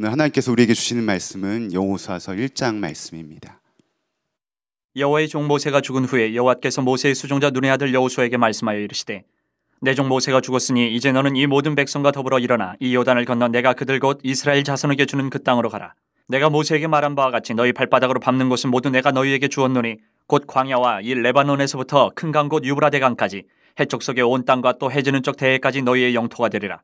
오늘 하나님께서 우리에게 주시는 말씀은 여호수아서 1장 말씀입니다. 여호와의 종 모세가 죽은 후에 여호와께서 모세의 수종자 눈의 아들 여호수아에게 말씀하여 이르시되 내 종 모세가 죽었으니 이제 너는 이 모든 백성과 더불어 일어나 이 요단을 건너 내가 그들 곧 이스라엘 자손에게 주는 그 땅으로 가라. 내가 모세에게 말한 바와 같이 너희 발바닥으로 밟는 곳은 모두 내가 너희에게 주었노니 곧 광야와 이 레바논에서부터 큰강곧 유브라데 강까지 해쪽 속의 온 땅과 또 해지는 쪽 대해까지 너희의 영토가 되리라.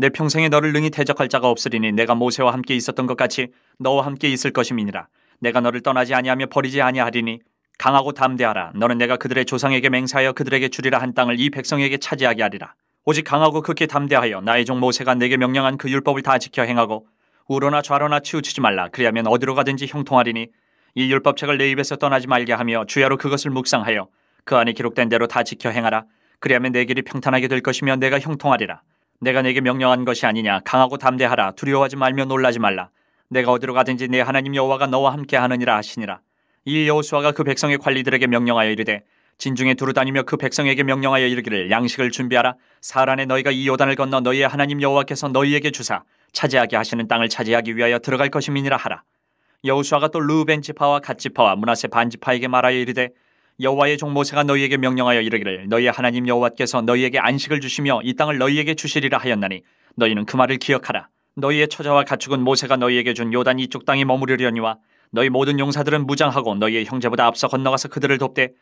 내 평생에 너를 능히 대적할 자가 없으리니 내가 모세와 함께 있었던 것 같이 너와 함께 있을 것임이니라. 내가 너를 떠나지 아니하며 버리지 아니하리니 강하고 담대하라. 너는 내가 그들의 조상에게 맹세하여 그들에게 주리라 한 땅을 이 백성에게 차지하게 하리라. 오직 강하고 극히 담대하여 나의 종 모세가 내게 명령한 그 율법을 다 지켜 행하고 우로나 좌로나 치우치지 말라. 그리하면 어디로 가든지 형통하리니 이 율법책을 내 입에서 떠나지 말게 하며 주야로 그것을 묵상하여 그 안에 기록된 대로 다 지켜 행하라. 그리하면 내 길이 평탄하게 될 것이며 내가 형통하리라. 내가 네게 명령한 것이 아니냐 강하고 담대하라 두려워하지 말며 놀라지 말라 내가 어디로 가든지 내 하나님 여호와가 너와 함께 하느니라 하시니라 이 여호수아가 그 백성의 관리들에게 명령하여 이르되 진중에 두루다니며 그 백성에게 명령하여 이르기를 양식을 준비하라 사란에 너희가 이 요단을 건너 너희의 하나님 여호와께서 너희에게 주사 차지하게 하시는 땅을 차지하기 위하여 들어갈 것임이니라 하라 여호수아가 또루벤 지파와 갓 지파와 문하세 반 지파에게 말하여 이르되 여호와의 종 모세가 너희에게 명령하여 이르기를 너희의 하나님 여호와께서 너희에게 안식을 주시며 이 땅을 너희에게 주시리라 하였나니 너희는 그 말을 기억하라 너희의 처자와 가축은 모세가 너희에게 준 요단 이쪽 땅에 머무르려니와 너희 모든 용사들은 무장하고 너희의 형제보다 앞서 건너가서 그들을 돕되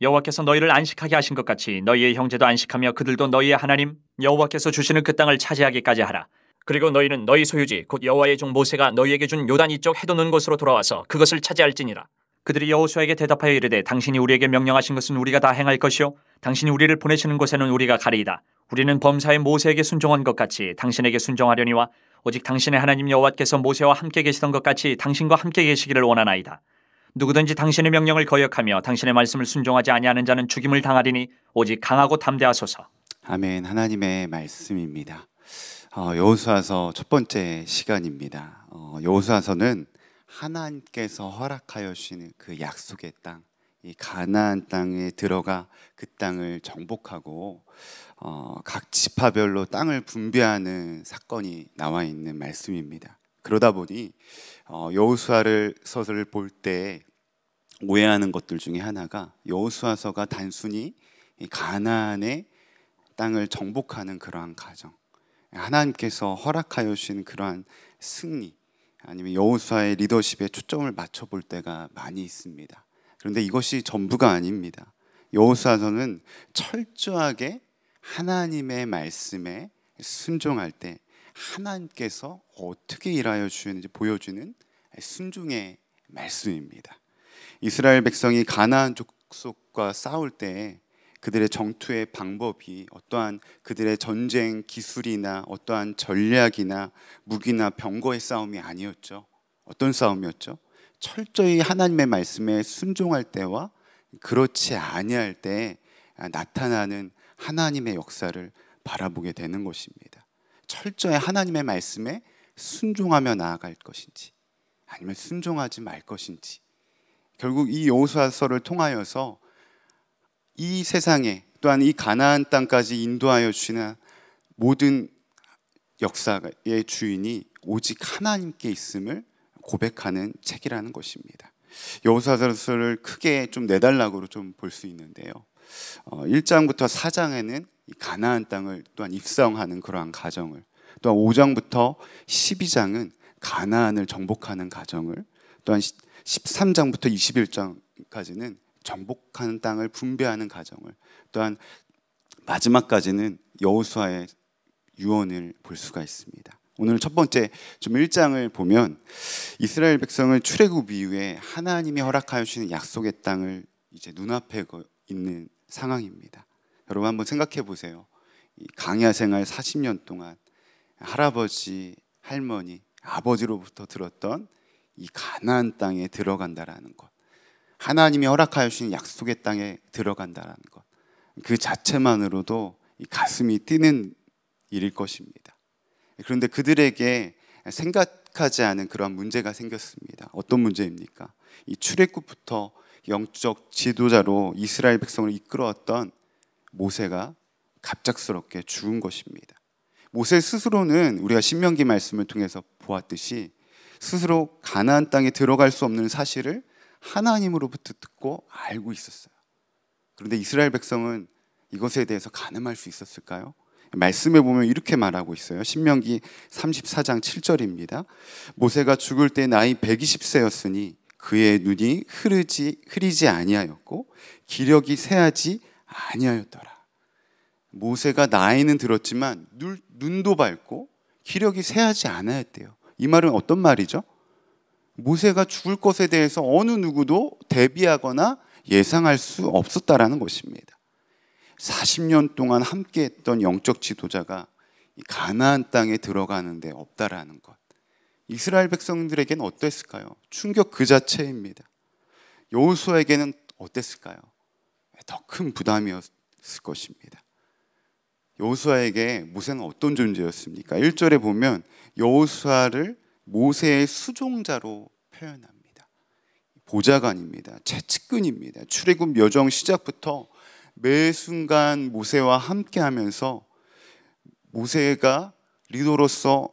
여호와께서 너희를 안식하게 하신 것 같이 너희의 형제도 안식하며 그들도 너희의 하나님 여호와께서 주시는 그 땅을 차지하기까지 하라 그리고 너희는 너희 소유지 곧 여호와의 종 모세가 너희에게 준 요단 이쪽 해돋는 곳으로 돌아와서 그것을 차지할지니라 그들이 여호수아에게 대답하여 이르되 당신이 우리에게 명령하신 것은 우리가 다 행할 것이요 당신이 우리를 보내시는 곳에는 우리가 가리이다. 우리는 범사의 모세에게 순종한 것 같이 당신에게 순종하려니와 오직 당신의 하나님 여호와께서 모세와 함께 계시던 것 같이 당신과 함께 계시기를 원하나이다. 누구든지 당신의 명령을 거역하며 당신의 말씀을 순종하지 아니하는 자는 죽임을 당하리니 오직 강하고 담대하소서. 아멘. 하나님의 말씀입니다. 어, 여호수아서 첫 번째 시간입니다. 어, 여호수아서는 하나님께서 허락하여 주시는 그 약속의 땅, 이 가나안 땅에 들어가 그 땅을 정복하고 어, 각 지파별로 땅을 분배하는 사건이 나와 있는 말씀입니다. 그러다 보니 어, 여호수아를 서를 볼 때 오해하는 것들 중에 하나가 여호수아서가 단순히 가나안의 땅을 정복하는 그러한 과정, 하나님께서 허락하여 주신 그러한 승리, 아니면 여호수아의 리더십에 초점을 맞춰볼 때가 많이 있습니다. 그런데 이것이 전부가 아닙니다. 여호수아서는 철저하게 하나님의 말씀에 순종할 때 하나님께서 어떻게 일하여 주시는지 보여주는 순종의 말씀입니다. 이스라엘 백성이 가나안 족속과 싸울 때 그들의 정투의 방법이 어떠한 그들의 전쟁 기술이나 어떠한 전략이나 무기나 병거의 싸움이 아니었죠. 어떤 싸움이었죠? 철저히 하나님의 말씀에 순종할 때와 그렇지 아니할 때 나타나는 하나님의 역사를 바라보게 되는 것입니다. 철저히 하나님의 말씀에 순종하며 나아갈 것인지 아니면 순종하지 말 것인지 결국 이여호서를 통하여서 이 세상에 또한 이 가나안 땅까지 인도하여 주시는 모든 역사의 주인이 오직 하나님께 있음을 고백하는 책이라는 것입니다. 여호사서를 크게 좀 내달락으로 좀 볼 수 있는데요. 어, 1장부터 4장에는 가나안 땅을 또한 입성하는 그러한 가정을 또한 5장부터 12장은 가나안을 정복하는 가정을 또한 13장부터 21장까지는 전복하는 땅을 분배하는 과정을 또한 마지막까지는 여호수아의 유언을 볼 수가 있습니다. 오늘 첫 번째 좀 1장을 보면 이스라엘 백성을 출애굽 이후에 하나님이 허락하여 주시는 약속의 땅을 이제 눈앞에 있는 상황입니다. 여러분 한번 생각해 보세요. 강야 생활 40년 동안 할아버지, 할머니, 아버지로부터 들었던 이 가나안 땅에 들어간다라는 것. 하나님이 허락하여 주신 약속의 땅에 들어간다는 것. 그 자체만으로도 가슴이 뛰는 일일 것입니다. 그런데 그들에게 생각하지 않은 그런 문제가 생겼습니다. 어떤 문제입니까? 이 출애굽부터 영적 지도자로 이스라엘 백성을 이끌어왔던 모세가 갑작스럽게 죽은 것입니다. 모세 스스로는 우리가 신명기 말씀을 통해서 보았듯이 스스로 가나안 땅에 들어갈 수 없는 사실을 하나님으로부터 듣고 알고 있었어요. 그런데 이스라엘 백성은 이것에 대해서 가늠할 수 있었을까요? 말씀에 보면 이렇게 말하고 있어요. 신명기 34장 7절입니다. 모세가 죽을 때 나이 120세였으니 그의 눈이 흐르지 흐리지 아니하였고 기력이 새하지 아니하였더라. 모세가 나이는 들었지만 눈, 눈도 밝고 기력이 새하지 않아였대요. 이 말은 어떤 말이죠? 모세가 죽을 것에 대해서 어느 누구도 대비하거나 예상할 수 없었다라는 것입니다. 40년 동안 함께 했던 영적 지도자가 가나안 땅에 들어가는데 없다라는 것. 이스라엘 백성들에게는 어땠을까요? 충격 그 자체입니다. 여호수아에게는 어땠을까요? 더 큰 부담이었을 것입니다. 여호수아에게 모세는 어떤 존재였습니까? 1절에 보면 여호수아를 모세의 수종자로 표현합니다. 보좌관입니다. 최측근입니다. 출애굽 여정 시작부터 매 순간 모세와 함께 하면서 모세가 리더로서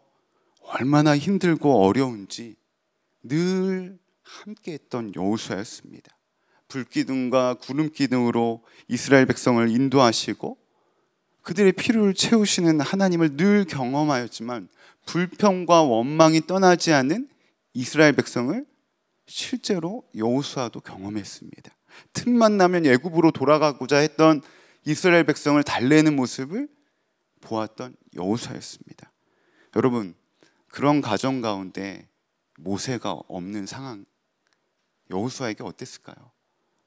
얼마나 힘들고 어려운지 늘 함께 했던 여호수아였습니다. 불기둥과 구름기둥으로 이스라엘 백성을 인도하시고 그들의 필요를 채우시는 하나님을 늘 경험하였지만 불평과 원망이 떠나지 않은 이스라엘 백성을 실제로 여호수아도 경험했습니다. 틈만 나면 애굽으로 돌아가고자 했던 이스라엘 백성을 달래는 모습을 보았던 여호수아였습니다. 여러분 그런 가정 가운데 모세가 없는 상황 여호수아에게 어땠을까요?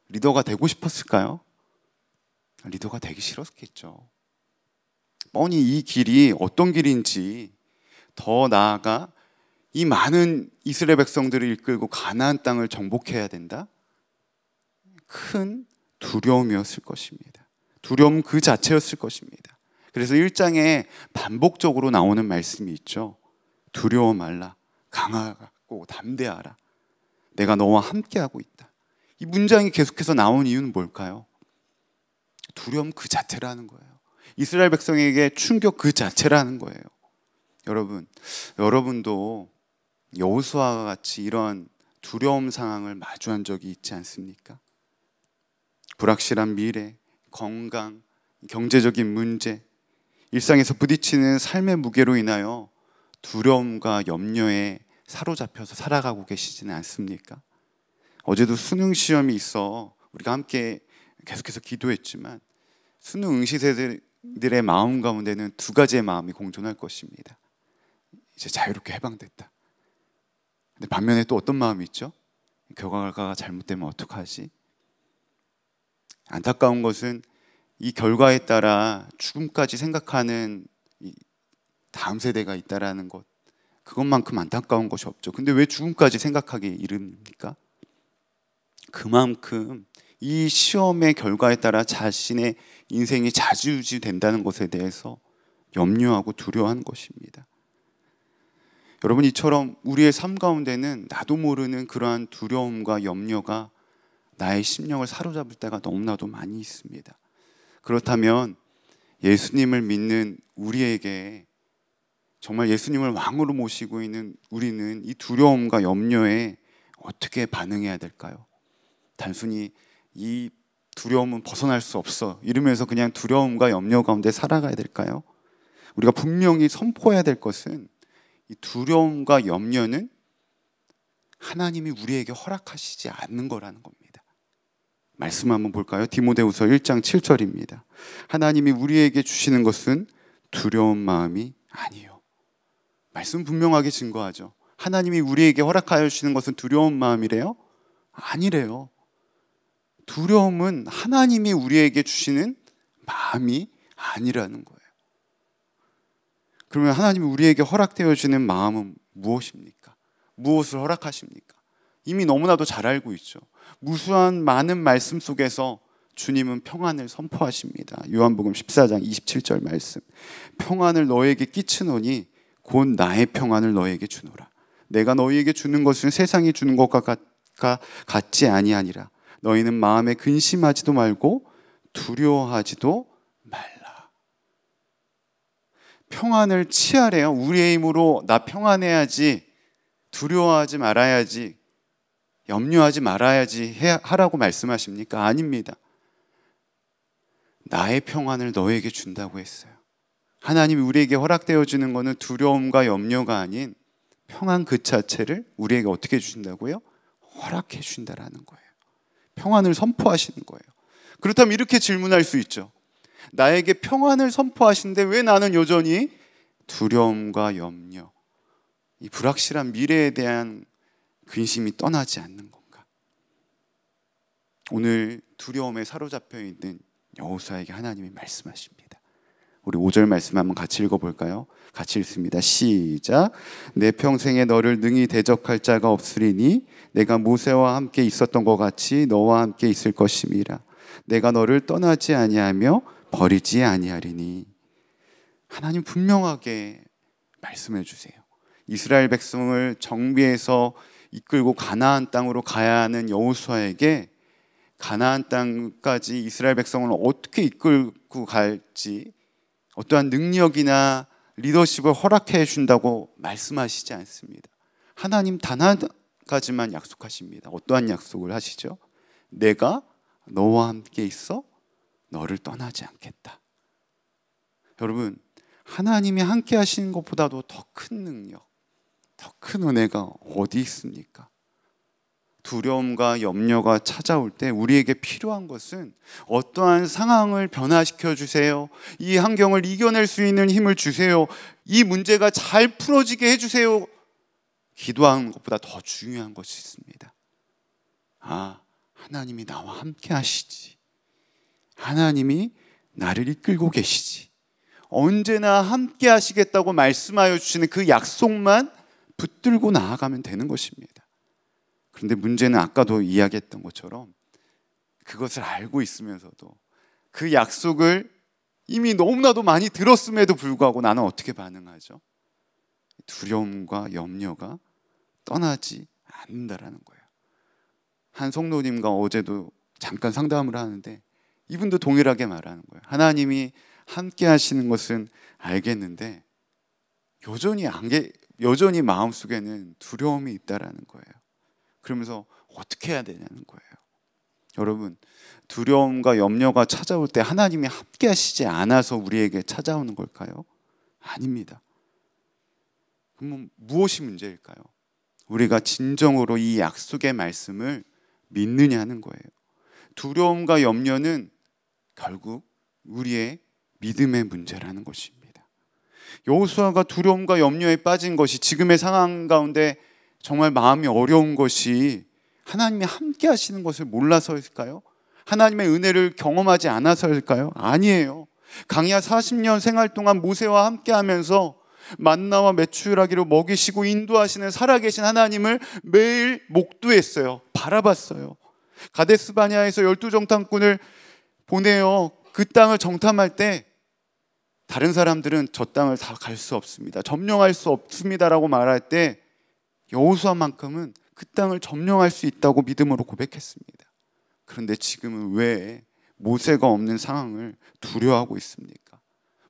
리더가 되고 싶었을까요? 리더가 되기 싫었겠죠. 뻔히 이 길이 어떤 길인지 더 나아가 이 많은 이스라엘 백성들을 이끌고 가나안 땅을 정복해야 된다. 큰 두려움이었을 것입니다. 두려움 그 자체였을 것입니다. 그래서 1장에 반복적으로 나오는 말씀이 있죠. 두려워 말라. 강하고 담대하라. 내가 너와 함께하고 있다. 이 문장이 계속해서 나온 이유는 뭘까요? 두려움 그 자체라는 거예요. 이스라엘 백성에게 충격 그 자체라는 거예요. 여러분, 여러분도 여호수아와 같이 이런 두려움 상황을 마주한 적이 있지 않습니까? 불확실한 미래, 건강, 경제적인 문제, 일상에서 부딪히는 삶의 무게로 인하여 두려움과 염려에 사로잡혀서 살아가고 계시지는 않습니까? 어제도 수능 시험이 있어 우리가 함께 계속해서 기도했지만 수능 응시생들의 마음 가운데는 두 가지의 마음이 공존할 것입니다. 이제 자유롭게 해방됐다. 근데 반면에 또 어떤 마음이 있죠? 결과가 잘못되면 어떡하지? 안타까운 것은 이 결과에 따라 죽음까지 생각하는 다음 세대가 있다라는 것 그것만큼 안타까운 것이 없죠. 근데 왜 죽음까지 생각하기 이릅니까? 그만큼 이 시험의 결과에 따라 자신의 인생이 자지우지 된다는 것에 대해서 염려하고 두려워한 것입니다. 여러분 이처럼 우리의 삶 가운데는 나도 모르는 그러한 두려움과 염려가 나의 심령을 사로잡을 때가 너무나도 많이 있습니다. 그렇다면 예수님을 믿는 우리에게 정말 예수님을 왕으로 모시고 있는 우리는 이 두려움과 염려에 어떻게 반응해야 될까요? 단순히 이 두려움은 벗어날 수 없어 이러면서 그냥 두려움과 염려 가운데 살아가야 될까요? 우리가 분명히 선포해야 될 것은 두려움과 염려는 하나님이 우리에게 허락하시지 않는 거라는 겁니다. 말씀 한번 볼까요? 디모데후서 1장 7절입니다. 하나님이 우리에게 주시는 것은 두려운 마음이 아니요. 말씀 분명하게 증거하죠. 하나님이 우리에게 허락하여 주시는 것은 두려운 마음이래요? 아니래요. 두려움은 하나님이 우리에게 주시는 마음이 아니라는 거예요. 그러면 하나님이 우리에게 허락되어 주는 마음은 무엇입니까? 무엇을 허락하십니까? 이미 너무나도 잘 알고 있죠. 무수한 많은 말씀 속에서 주님은 평안을 선포하십니다. 요한복음 14장 27절 말씀. 평안을 너에게 끼치노니 곧 나의 평안을 너에게 주노라. 내가 너희에게 주는 것은 세상이 주는 것과 같, 지 아니하니라. 너희는 마음에 근심하지도 말고 두려워하지도 말라. 평안을 취하래요. 우리의 힘으로 나 평안해야지, 두려워하지 말아야지, 염려하지 말아야지 하라고 말씀하십니까? 아닙니다. 나의 평안을 너에게 준다고 했어요. 하나님이 우리에게 허락되어 주는 것은 두려움과 염려가 아닌 평안 그 자체를 우리에게 어떻게 주신다고요? 허락해 준다라는 거예요. 평안을 선포하시는 거예요. 그렇다면 이렇게 질문할 수 있죠. 나에게 평안을 선포하신데 왜 나는 여전히 두려움과 염려, 이 불확실한 미래에 대한 근심이 떠나지 않는 건가? 오늘 두려움에 사로잡혀 있는 여호수아에게 하나님이 말씀하십니다. 우리 5절 말씀 한번 같이 읽어볼까요? 같이 읽습니다. 시작. 내 평생에 너를 능히 대적할 자가 없으리니 내가 모세와 함께 있었던 것 같이 너와 함께 있을 것임이라. 내가 너를 떠나지 아니하며 버리지 아니하리니 하나님 분명하게 말씀해 주세요. 이스라엘 백성을 정비해서 이끌고 가나안 땅으로 가야 하는 여호수아에게 가나안 땅까지 이스라엘 백성을 어떻게 이끌고 갈지 어떠한 능력이나 리더십을 허락해 준다고 말씀하시지 않습니다. 하나님 단 한 가지만 약속하십니다. 어떠한 약속을 하시죠? 내가 너와 함께 있어 너를 떠나지 않겠다. 여러분, 하나님이 함께 하시는 것보다도 더 큰 능력, 더 큰 은혜가 어디 있습니까? 두려움과 염려가 찾아올 때 우리에게 필요한 것은 어떠한 상황을 변화시켜 주세요. 이 환경을 이겨낼 수 있는 힘을 주세요. 이 문제가 잘 풀어지게 해주세요. 기도하는 것보다 더 중요한 것이 있습니다. 아, 하나님이 나와 함께 하시지. 하나님이 나를 이끌고 계시지. 언제나 함께 하시겠다고 말씀하여 주시는 그 약속만 붙들고 나아가면 되는 것입니다. 그런데 문제는 아까도 이야기했던 것처럼 그것을 알고 있으면서도 그 약속을 이미 너무나도 많이 들었음에도 불구하고 나는 어떻게 반응하죠? 두려움과 염려가 떠나지 않는다라는 거예요. 한성노님과 어제도 잠깐 상담을 하는데 이분도 동일하게 말하는 거예요. 하나님이 함께 하시는 것은 알겠는데 여전히 안개 여전히 마음속에는 두려움이 있다라는 거예요. 그러면서 어떻게 해야 되냐는 거예요. 여러분, 두려움과 염려가 찾아올 때 하나님이 함께 하시지 않아서 우리에게 찾아오는 걸까요? 아닙니다. 그럼 무엇이 문제일까요? 우리가 진정으로 이 약속의 말씀을 믿느냐는 거예요. 두려움과 염려는 결국 우리의 믿음의 문제라는 것입니다. 여호수아가 두려움과 염려에 빠진 것이 지금의 상황 가운데 정말 마음이 어려운 것이 하나님이 함께 하시는 것을 몰라서일까요? 하나님의 은혜를 경험하지 않아서일까요? 아니에요. 강야 40년 생활 동안 모세와 함께 하면서 만나와 매출하기로 먹이시고 인도하시는 살아계신 하나님을 매일 목도했어요. 바라봤어요. 가데스 바냐에서 열두 정탐꾼을 보내요. 그 땅을 정탐할 때 다른 사람들은 저 땅을 다 갈 수 없습니다. 점령할 수 없습니다라고 말할 때 여호수아만큼은 그 땅을 점령할 수 있다고 믿음으로 고백했습니다. 그런데 지금은 왜 모세가 없는 상황을 두려워하고 있습니까?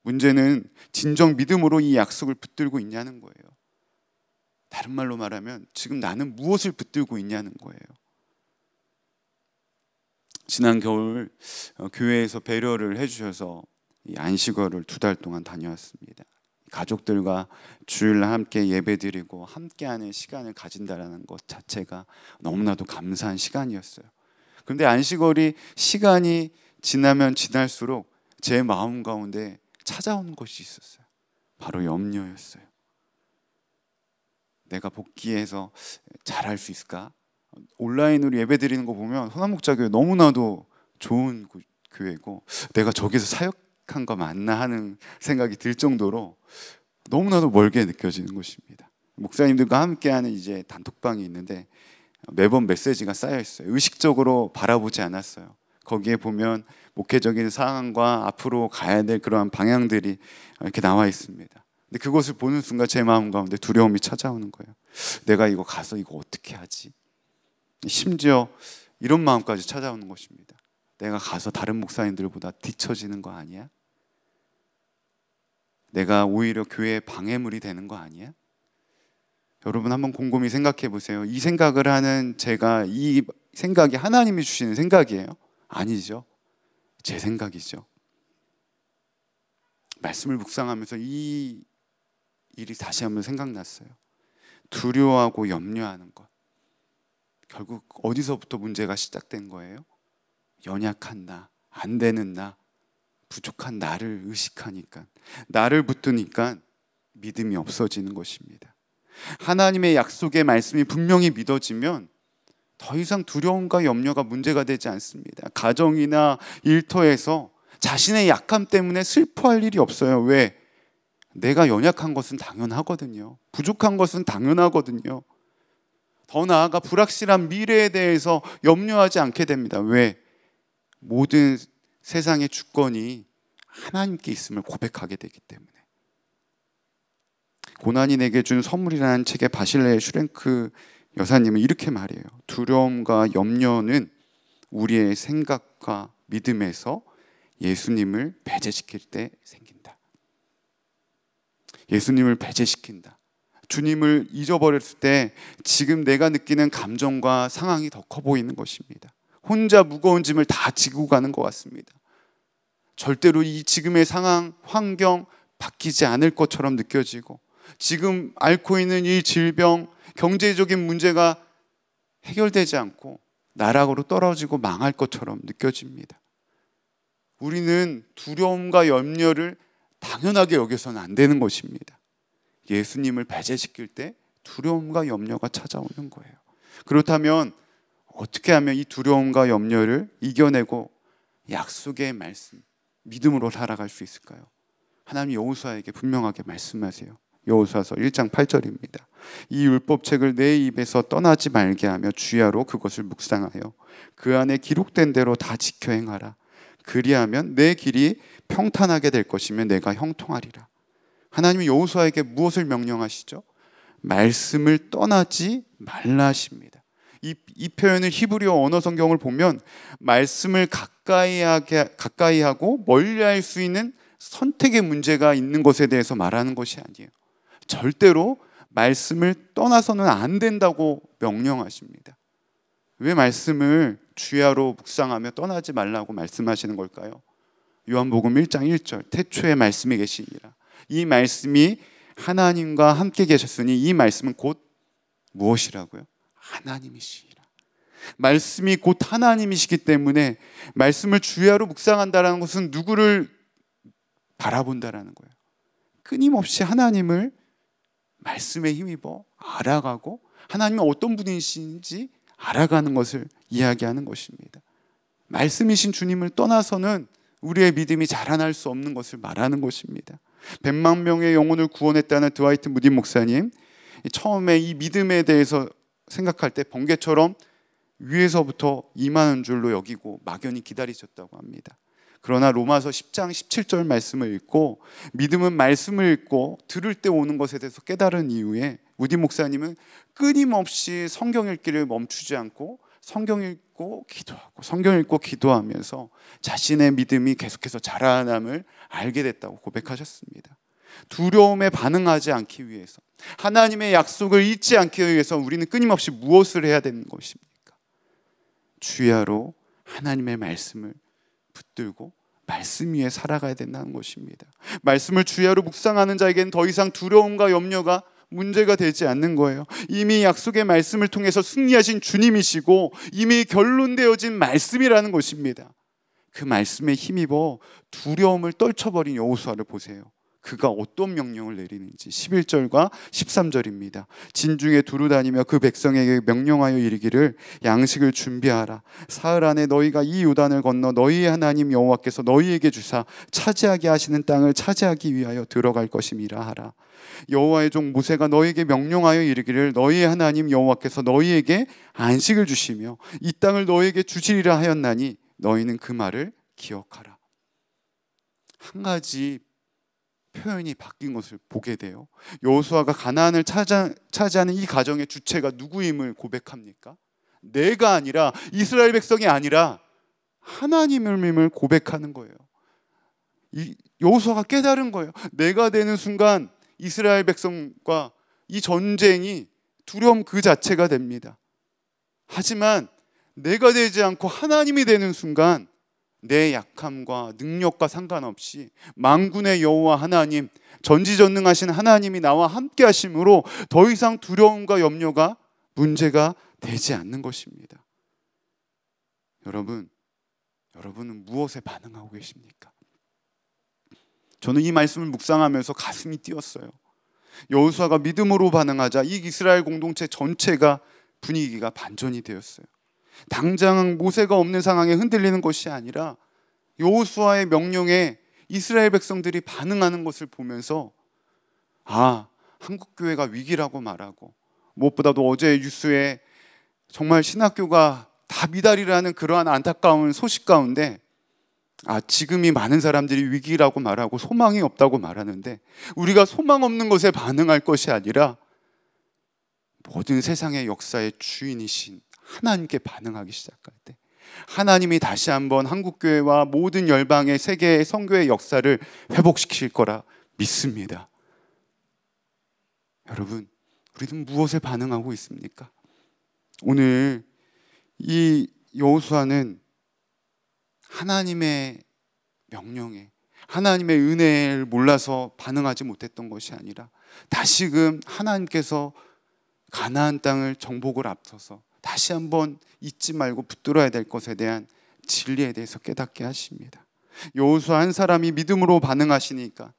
문제는 진정 믿음으로 이 약속을 붙들고 있냐는 거예요. 다른 말로 말하면 지금 나는 무엇을 붙들고 있냐는 거예요. 지난 겨울 어, 교회에서 배려를 해주셔서 안식어를 두 달 동안 다녀왔습니다. 가족들과 주일 날 함께 예배드리고 함께하는 시간을 가진다라는 것 자체가 너무나도 감사한 시간이었어요. 그런데 안식월이 시간이 지나면 지날수록 제 마음 가운데 찾아온 것이 있었어요. 바로 염려였어요. 내가 복귀해서 잘할 수 있을까? 온라인으로 예배 드리는 거 보면 선한목자 교회 너무나도 좋은 교회고 내가 저기서 사역한 거 맞나 하는 생각이 들 정도로 너무나도 멀게 느껴지는 것입니다. 목사님들과 함께하는 이제 단톡방이 있는데 매번 메시지가 쌓여 있어요. 의식적으로 바라보지 않았어요. 거기에 보면 목회적인 상황과 앞으로 가야 될 그러한 방향들이 이렇게 나와 있습니다. 근데 그것을 보는 순간 제 마음 가운데 두려움이 찾아오는 거예요. 내가 이거 가서 이거 어떻게 하지? 심지어 이런 마음까지 찾아오는 것입니다. 내가 가서 다른 목사님들보다 뒤처지는 거 아니야? 내가 오히려 교회에 방해물이 되는 거 아니야? 여러분 한번 곰곰이 생각해 보세요. 이 생각을 하는 제가 이 생각이 하나님이 주시는 생각이에요? 아니죠. 제 생각이죠. 말씀을 묵상하면서 이 일이 다시 한번 생각났어요. 두려워하고 염려하는 것. 결국 어디서부터 문제가 시작된 거예요? 연약한 나, 안 되는 나, 부족한 나를 의식하니까, 나를 붙드니까 믿음이 없어지는 것입니다. 하나님의 약속의 말씀이 분명히 믿어지면 더 이상 두려움과 염려가 문제가 되지 않습니다. 가정이나 일터에서 자신의 약함 때문에 슬퍼할 일이 없어요. 왜? 내가 연약한 것은 당연하거든요. 부족한 것은 당연하거든요. 더 나아가 불확실한 미래에 대해서 염려하지 않게 됩니다. 왜? 모든 세상의 주권이 하나님께 있음을 고백하게 되기 때문에. 고난이 내게 준 선물이라는 책의 바실레 슈랭크 여사님은 이렇게 말해요. 두려움과 염려는 우리의 생각과 믿음에서 예수님을 배제시킬 때 생긴다. 예수님을 배제시킨다. 주님을 잊어버렸을 때 지금 내가 느끼는 감정과 상황이 더 커 보이는 것입니다. 혼자 무거운 짐을 다 지고 가는 것 같습니다. 절대로 이 지금의 상황, 환경 바뀌지 않을 것처럼 느껴지고 지금 앓고 있는 이 질병, 경제적인 문제가 해결되지 않고 나락으로 떨어지고 망할 것처럼 느껴집니다. 우리는 두려움과 염려를 당연하게 여겨서는 안 되는 것입니다. 예수님을 배제시킬 때 두려움과 염려가 찾아오는 거예요. 그렇다면 어떻게 하면 이 두려움과 염려를 이겨내고 약속의 말씀, 믿음으로 살아갈 수 있을까요? 하나님 여호수아에게 분명하게 말씀하세요. 여호수아서 1장 8절입니다. 이 율법책을 내 입에서 떠나지 말게 하며 주야로 그것을 묵상하여 그 안에 기록된 대로 다 지켜 행하라. 그리하면 내 길이 평탄하게 될 것이며 내가 형통하리라. 하나님이 여호수아에게 무엇을 명령하시죠? 말씀을 떠나지 말라십니다. 이, 이 표현을 히브리어 언어 성경을 보면 말씀을 가까이하게 가까이 하고 멀리할 수 있는 선택의 문제가 있는 것에 대해서 말하는 것이 아니에요. 절대로 말씀을 떠나서는 안 된다고 명령하십니다. 왜 말씀을 주야로 묵상하며 떠나지 말라고 말씀하시는 걸까요? 요한복음 1장 1절 태초에 말씀이 계시니라 이 말씀이 하나님과 함께 계셨으니 이 말씀은 곧 무엇이라고요? 하나님이시라. 말씀이 곧 하나님이시기 때문에 말씀을 주야로 묵상한다라는 것은 누구를 바라본다라는 거예요. 끊임없이 하나님을 말씀에 힘입어 알아가고 하나님이 어떤 분이신지 알아가는 것을 이야기하는 것입니다. 말씀이신 주님을 떠나서는 우리의 믿음이 자라날 수 없는 것을 말하는 것입니다. 100만 명의 영혼을 구원했다는 드와이트 무딘 목사님 처음에 이 믿음에 대해서 생각할 때 번개처럼 위에서부터 임하는 줄로 여기고 막연히 기다리셨다고 합니다. 그러나 로마서 10장 17절 말씀을 읽고 믿음은 말씀을 읽고 들을 때 오는 것에 대해서 깨달은 이후에 우디 목사님은 끊임없이 성경 읽기를 멈추지 않고 성경 읽고 기도하고 성경 읽고 기도하면서 자신의 믿음이 계속해서 자라남을 알게 됐다고 고백하셨습니다. 두려움에 반응하지 않기 위해서 하나님의 약속을 잊지 않기 위해서 우리는 끊임없이 무엇을 해야 되는 것입니까? 주야로 하나님의 말씀을 붙들고 말씀 위에 살아가야 된다는 것입니다. 말씀을 주야로 묵상하는 자에게는 더 이상 두려움과 염려가 문제가 되지 않는 거예요. 이미 약속의 말씀을 통해서 승리하신 주님이시고 이미 결론되어진 말씀이라는 것입니다. 그 말씀에 힘입어 두려움을 떨쳐버린 여호수아를 보세요. 그가 어떤 명령을 내리는지 11절과 13절입니다. 진중에 두루 다니며 그 백성에게 명령하여 이르기를 양식을 준비하라. 사흘 안에 너희가 이 요단을 건너 너희의 하나님 여호와께서 너희에게 주사 차지하게 하시는 땅을 차지하기 위하여 들어갈 것임이라 하라. 여호와의 종 모세가 너에게 명령하여 이르기를 너희의 하나님 여호와께서 너희에게 안식을 주시며 이 땅을 너희에게 주시리라 하였나니 너희는 그 말을 기억하라. 한 가지 표현이 바뀐 것을 보게 돼요. 여호수아가 가나안을 차지, 차지하는 이 가정의 주체가 누구임을 고백합니까? 내가 아니라 이스라엘 백성이 아니라 하나님을 고백하는 거예요. 여호수아가 깨달은 거예요. 내가 되는 순간 이스라엘 백성과 이 전쟁이 두려움 그 자체가 됩니다. 하지만 내가 되지 않고 하나님이 되는 순간 내 약함과 능력과 상관없이 망군의 여호와 하나님 전지전능하신 하나님이 나와 함께 하심으로 더 이상 두려움과 염려가 문제가 되지 않는 것입니다. 여러분, 여러분은 무엇에 반응하고 계십니까? 저는 이 말씀을 묵상하면서 가슴이 뛰었어요. 여호수아가 믿음으로 반응하자 이 이스라엘 공동체 전체가 분위기가 반전이 되었어요. 당장 모세가 없는 상황에 흔들리는 것이 아니라 여호수아의 명령에 이스라엘 백성들이 반응하는 것을 보면서 아 한국 교회가 위기라고 말하고 무엇보다도 어제 뉴스에 정말 신학교가 다 미달이라는 그러한 안타까운 소식 가운데 아 지금이 많은 사람들이 위기라고 말하고 소망이 없다고 말하는데 우리가 소망 없는 것에 반응할 것이 아니라 모든 세상의 역사의 주인이신 하나님께 반응하기 시작할 때 하나님이 다시 한번 한국 교회와 모든 열방의 세계의 성교의 역사를 회복시킬 거라 믿습니다. 여러분, 우리는 무엇에 반응하고 있습니까? 오늘 이 여호수아는 하나님의 명령에 하나님의 은혜를 몰라서 반응하지 못했던 것이 아니라 다시금 하나님께서 가나안 땅을 정복을 앞서서 다시 한번 잊지 말고 붙들어야 될 것에 대한 진리에 대해서 깨닫게 하십니다. 여호수 한 사람이 믿음으로 반응하시니까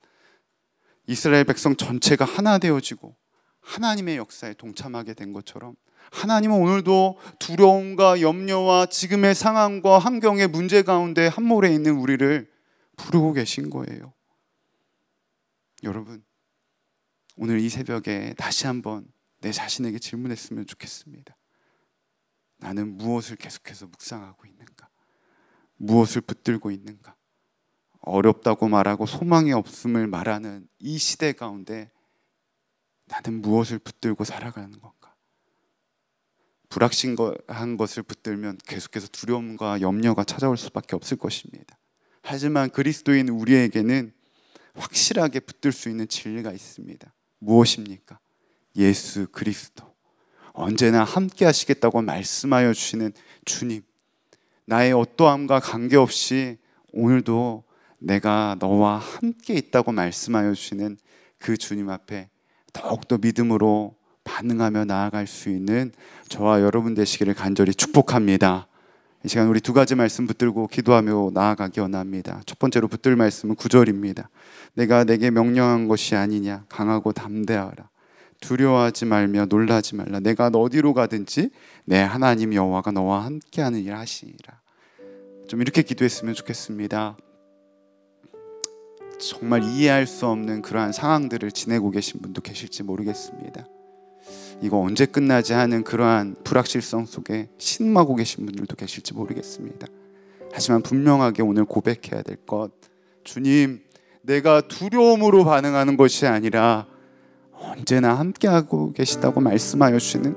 이스라엘 백성 전체가 하나 되어지고 하나님의 역사에 동참하게 된 것처럼 하나님은 오늘도 두려움과 염려와 지금의 상황과 환경의 문제 가운데 한몰에 있는 우리를 부르고 계신 거예요. 여러분, 오늘 이 새벽에 다시 한번 내 자신에게 질문했으면 좋겠습니다. 나는 무엇을 계속해서 묵상하고 있는가? 무엇을 붙들고 있는가? 어렵다고 말하고 소망이 없음을 말하는 이 시대 가운데 나는 무엇을 붙들고 살아가는 건가? 불확실한 것을 붙들면 계속해서 두려움과 염려가 찾아올 수밖에 없을 것입니다. 하지만 그리스도인 우리에게는 확실하게 붙들 수 있는 진리가 있습니다. 무엇입니까? 예수 그리스도. 언제나 함께 하시겠다고 말씀하여 주시는 주님. 나의 어떠함과 관계없이 오늘도 내가 너와 함께 있다고 말씀하여 주시는 그 주님 앞에 더욱더 믿음으로 반응하며 나아갈 수 있는 저와 여러분 되시기를 간절히 축복합니다. 이 시간 우리 두 가지 말씀 붙들고 기도하며 나아가기 원합니다. 첫 번째로 붙들 말씀은 구절입니다 내가 내게 명령한 것이 아니냐 강하고 담대하라. 두려워하지 말며 놀라지 말라 내가 어디로 가든지 내 하나님 여호와가 너와 함께하는 일 하시니라 좀 이렇게 기도했으면 좋겠습니다 정말 이해할 수 없는 그러한 상황들을 지내고 계신 분도 계실지 모르겠습니다 이거 언제 끝나지 하는 그러한 불확실성 속에 신음하고 계신 분들도 계실지 모르겠습니다 하지만 분명하게 오늘 고백해야 될것 주님 내가 두려움으로 반응하는 것이 아니라 언제나 함께하고 계시다고 말씀하여 주시는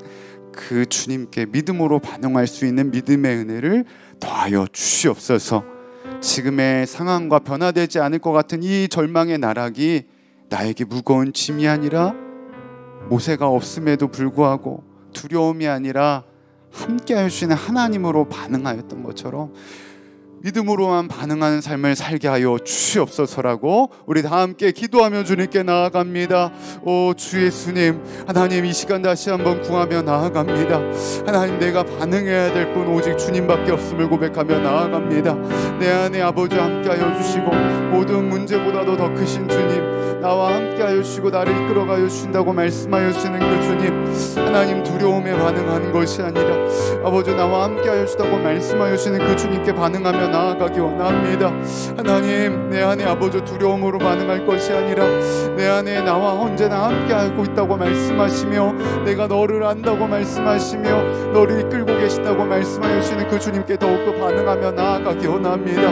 그 주님께 믿음으로 반응할 수 있는 믿음의 은혜를 더하여 주시옵소서. 지금의 상황과 변화되지 않을 것 같은 이 절망의 나락이 나에게 무거운 짐이 아니라 모세가 없음에도 불구하고 두려움이 아니라 함께할 수 있는 하나님으로 반응하였던 것처럼 믿음으로만 반응하는 삶을 살게 하여 주시옵소서라고 우리 다 함께 기도하며 주님께 나아갑니다. 오 주 예수님 하나님 이 시간 다시 한번 구하며 나아갑니다. 하나님 내가 반응해야 될 뿐 오직 주님밖에 없음을 고백하며 나아갑니다. 내 안에 아버지 함께하여 주시고 모든 문제보다도 더 크신 주님 나와 함께하여 주시고 나를 이끌어가여 주신다고 말씀하여 주시는 그 주님 하나님 두려움에 반응하는 것이 아니라 아버지 나와 함께하여 주다고 말씀하여 주시는 그 주님께 반응하며 나아가기 원합니다. 하나님, 내 안에 아버지 두려움으로 반응할 것이 아니라 내 안에 나와 언제나 함께 하고 있다고 말씀하시며 내가 너를 안다고 말씀하시며 너를 이끌고 계신다고 말씀하시는그 주님께 더욱더 반응하며 나아가기 원합니다.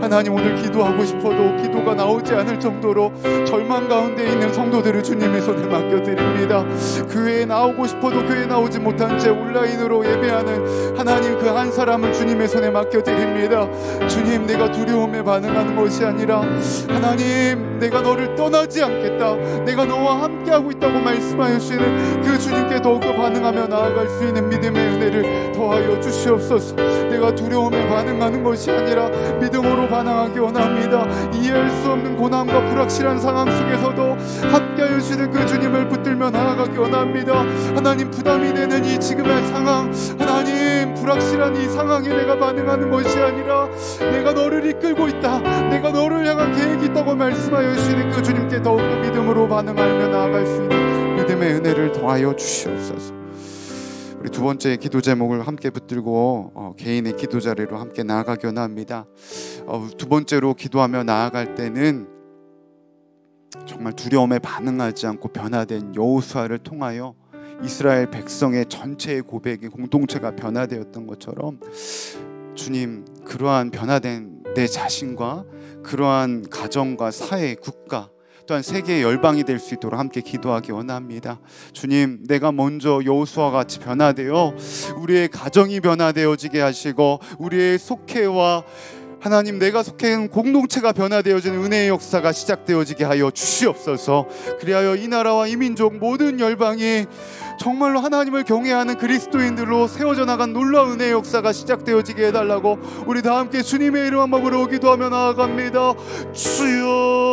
하나님, 오늘 기도하고 싶어도 기도가 나오지 않을 정도로 절망 가운데 있는 성도들을 주님의 손에 맡겨드립니다. 교회에 그 나오고 싶어도 교회에 그 나오지 못한 채 온라인으로 예배하는 하나님 그 한 사람을 주님의 손에 맡겨드립니다. 주님 내가 두려움에 반응하는 것이 아니라 하나님 내가 너를 떠나지 않겠다 내가 너와 함께 함께하고 있다고 말씀하여 주시는 그 주님께 더욱 반응하며 나아갈 수 있는 믿음의 은혜를 더하여 주시옵소서 내가 두려움에 반응하는 것이 아니라 믿음으로 반항하기 원합니다 이해할 수 없는 고난과 불확실한 상황 속에서도 함께하여 주시는 그 주님을 붙들며 나아가기 원합니다 하나님 부담이 되는 이 지금의 상황 하나님 불확실한 이 상황에 내가 반응하는 것이 아니라 내가 너를 이끌고 있다 내가 너를 향한 계획이 있다고 말씀하여 주시는 그 주님께 더욱 믿음으로 반응하며 나아가 나아갈 수 있는 믿음의 은혜를 더하여 주시옵소서. 우리 두 번째 기도 제목을 함께 붙들고 어, 개인의 기도 자리로 함께 나아가기 원합니다. 어, 두 번째로 기도하며 나아갈 때는 정말 두려움에 반응하지 않고 변화된 여호수아를 통하여 이스라엘 백성의 전체의 고백이 공동체가 변화되었던 것처럼 주님 그러한 변화된 내 자신과 그러한 가정과 사회 국가 또한 세계의 열방이 될 수 있도록 함께 기도하기 원합니다. 주님, 내가 먼저 여호수아 같이 변화되어 우리의 가정이 변화되어지게 하시고 우리의 속회와 하나님 내가 속해 있는 공동체가 변화되어지는 은혜의 역사가 시작되어지게 하여 주시옵소서. 그리하여 이 나라와 이 민족 모든 열방이 정말로 하나님을 경외하는 그리스도인들로 세워져 나간 놀라운 은혜의 역사가 시작되어지게 해달라고 우리 다 함께 주님의 이름 한 번으로 기도하며 나아갑니다. 주여.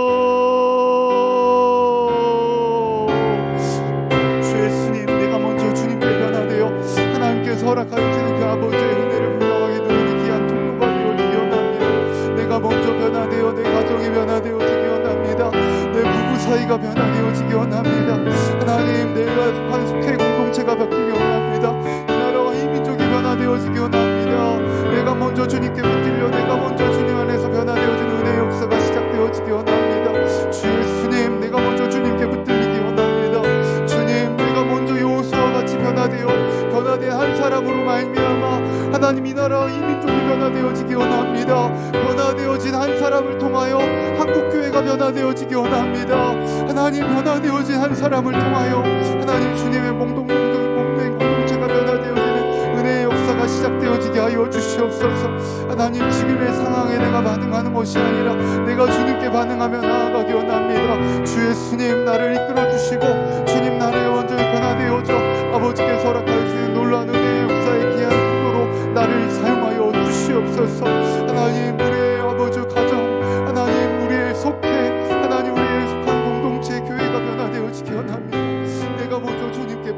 허락하시는 그 아버지의 은혜를 분명하게 누리는 귀한 통로가 되어지기원합니다. 내가 먼저 변화되어 내 가정이 변화되어지기원합니다. 내 부부 사이가 변화되어지기원합니다. 하나님 내가 속해 공동체가 바뀌기원합니다. 이 나라와 이민족이 변화되어지기원합니다. 내가 먼저 주님께 붙들려 내가 먼저 주님 안에서 변화되어진 은혜의 역사가 시작되어지기원합니다. 주 예수님 내가 먼저 주님께 변화되어지기 원합니다. 하나님 변화되어진 한 사람을 통하여 하나님 주님의 몽둥몽둥 몽동 공동체가 변화되어지는 은혜의 역사가 시작되어지게 하여 주시옵소서. 하나님 지금의 상황에 내가 반응하는 것이 아니라 내가 주님께 반응하며 나아가기 원합니다. 주의 스님 나를 이끌어 주시고 주님 나를 완전히 변화되어져 아버지께서 허락하여 주신 놀라운 은혜의 역사에 기한 통로로 나를 사용하여 주시옵소서. 하나님 견합니다. 내가 먼저 주님께